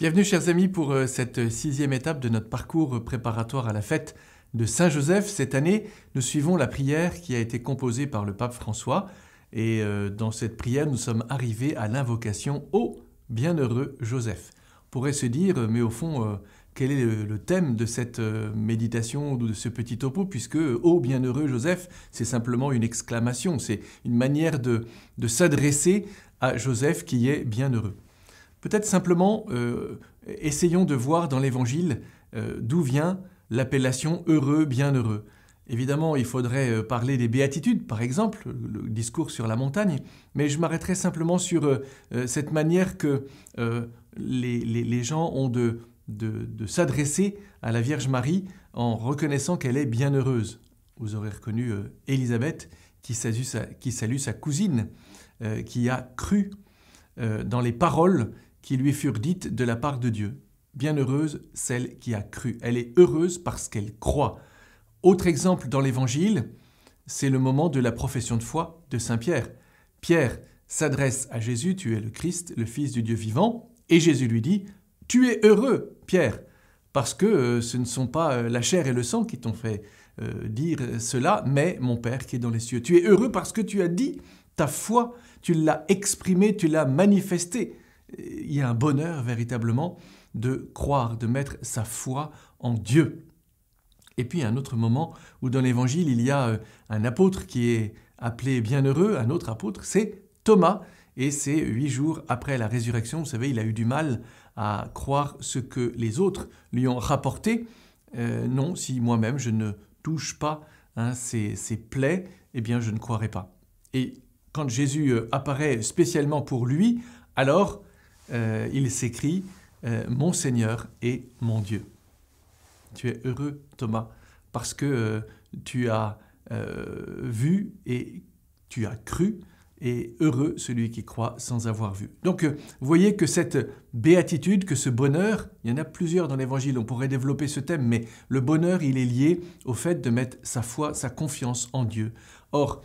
Bienvenue chers amis pour euh, cette sixième étape de notre parcours préparatoire à la fête de Saint-Joseph. Cette année, nous suivons la prière qui a été composée par le pape François et euh, dans cette prière, nous sommes arrivés à l'invocation Ô bienheureux Joseph. On pourrait se dire, mais au fond, euh, quel est le thème de cette méditation ou de ce petit topo, puisque ⁇ Ô bienheureux Joseph ⁇ c'est simplement une exclamation, c'est une manière de s'adresser à Joseph qui est bienheureux. Peut-être simplement, euh, essayons de voir dans l'Évangile euh, d'où vient l'appellation heureux, bienheureux. Évidemment, il faudrait euh, parler des béatitudes, par exemple, le discours sur la montagne, mais je m'arrêterai simplement sur cette manière que les, gens ont de, s'adresser à la Vierge Marie en reconnaissant qu'elle est bienheureuse. Vous aurez reconnu Élisabeth qui salue qui salue sa cousine, qui a cru dans les paroles qui lui furent dites de la part de Dieu. Bienheureuse celle qui a cru. Elle est heureuse parce qu'elle croit. Autre exemple dans l'Évangile, c'est le moment de la profession de foi de Saint Pierre. Pierre s'adresse à Jésus, tu es le Christ, le Fils du Dieu vivant, et Jésus lui dit, tu es heureux, Pierre, parce que euh, ce ne sont pas euh, la chair et le sang qui t'ont fait euh, dire cela, mais mon Père qui est dans les cieux. Tu es heureux parce que tu as dit ta foi, tu l'as exprimée, tu l'as manifestée il y a un bonheur véritablement de croire, de mettre sa foi en Dieu. Et puis un autre moment où dans l'Évangile, il y a euh, un apôtre qui est appelé bienheureux, un autre apôtre, c'est Thomas. Et c'est huit jours après la résurrection, vous savez, il a eu du mal à croire ce que les autres lui ont rapporté. Euh, non, si moi-même je ne touche pas hein, ces, ces plaies, eh bien je ne croirai pas. Et quand Jésus euh, apparaît spécialement pour lui, alors euh, il s'écrit euh, Mon Seigneur et mon Dieu. Tu es heureux, Thomas, parce que euh, tu as vu et tu as cru, et heureux celui qui croit sans avoir vu. Donc, vous voyez que cette béatitude, que ce bonheur, il y en a plusieurs dans l'Évangile, on pourrait développer ce thème, mais le bonheur, il est lié au fait de mettre sa foi, sa confiance en Dieu. Or,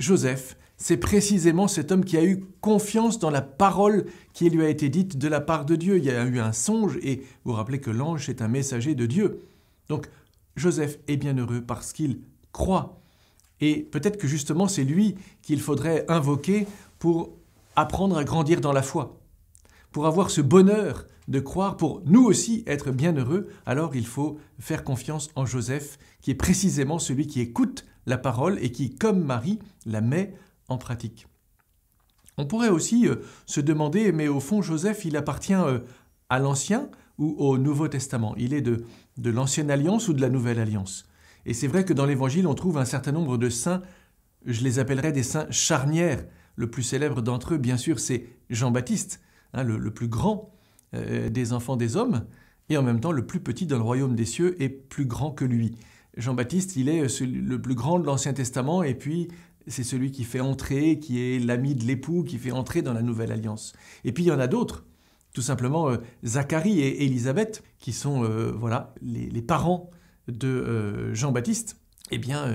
Joseph, c'est précisément cet homme qui a eu confiance dans la parole qui lui a été dite de la part de Dieu. Il y a eu un songe et vous, vous rappelez que l'ange est un messager de Dieu. Donc Joseph est bienheureux parce qu'il croit. Et peut-être que justement c'est lui qu'il faudrait invoquer pour apprendre à grandir dans la foi. Pour avoir ce bonheur de croire, pour nous aussi être bienheureux, alors il faut faire confiance en Joseph, qui est précisément celui qui écoute la parole et qui, comme Marie, la met en pratique. On pourrait aussi euh, se demander, mais au fond, Joseph, il appartient euh, à l'Ancien ou au Nouveau Testament Il est de, de l'Ancienne Alliance ou de la Nouvelle Alliance Et c'est vrai que dans l'Évangile, on trouve un certain nombre de saints, je les appellerai des saints charnières. Le plus célèbre d'entre eux, bien sûr, c'est Jean-Baptiste, hein, le, plus grand euh, des enfants des hommes, et en même temps le plus petit dans le royaume des cieux et plus grand que lui. Jean-Baptiste, il est le plus grand de l'Ancien Testament, et puis c'est celui qui fait entrer, qui est l'ami de l'époux, qui fait entrer dans la nouvelle alliance. Et puis il y en a d'autres, tout simplement euh, Zacharie et Élisabeth, qui sont euh, voilà, les, parents de euh, Jean-Baptiste. Eh bien,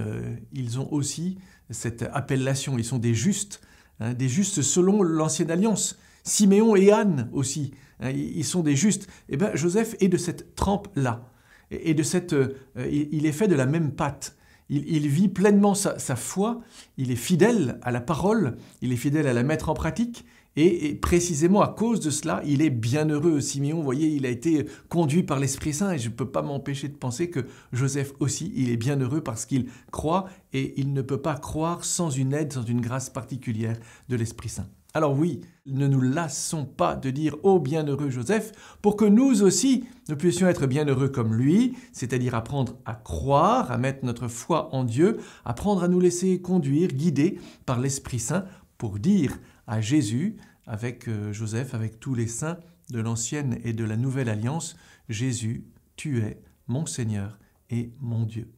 ils ont aussi cette appellation, ils sont des justes, hein, des justes selon l'ancienne alliance. Siméon et Anne aussi, hein, ils sont des justes. Eh bien, Joseph est de cette trempe-là, et de cette, il est fait de la même pâte. Il, vit pleinement sa, foi, il est fidèle à la parole, il est fidèle à la mettre en pratique. Et, précisément à cause de cela, il est bienheureux. Simeon, vous voyez, il a été conduit par l'Esprit Saint et je ne peux pas m'empêcher de penser que Joseph aussi, il est bien heureux parce qu'il croit et il ne peut pas croire sans une aide, sans une grâce particulière de l'Esprit Saint. Alors oui, ne nous lassons pas de dire ô bienheureux Joseph, pour que nous aussi nous puissions être bienheureux comme lui, c'est-à-dire apprendre à croire, à mettre notre foi en Dieu, apprendre à nous laisser conduire, guider par l'Esprit Saint pour dire à Jésus, avec euh, Joseph, avec tous les saints de l'Ancienne et de la Nouvelle Alliance, Jésus, tu es mon Seigneur et mon Dieu.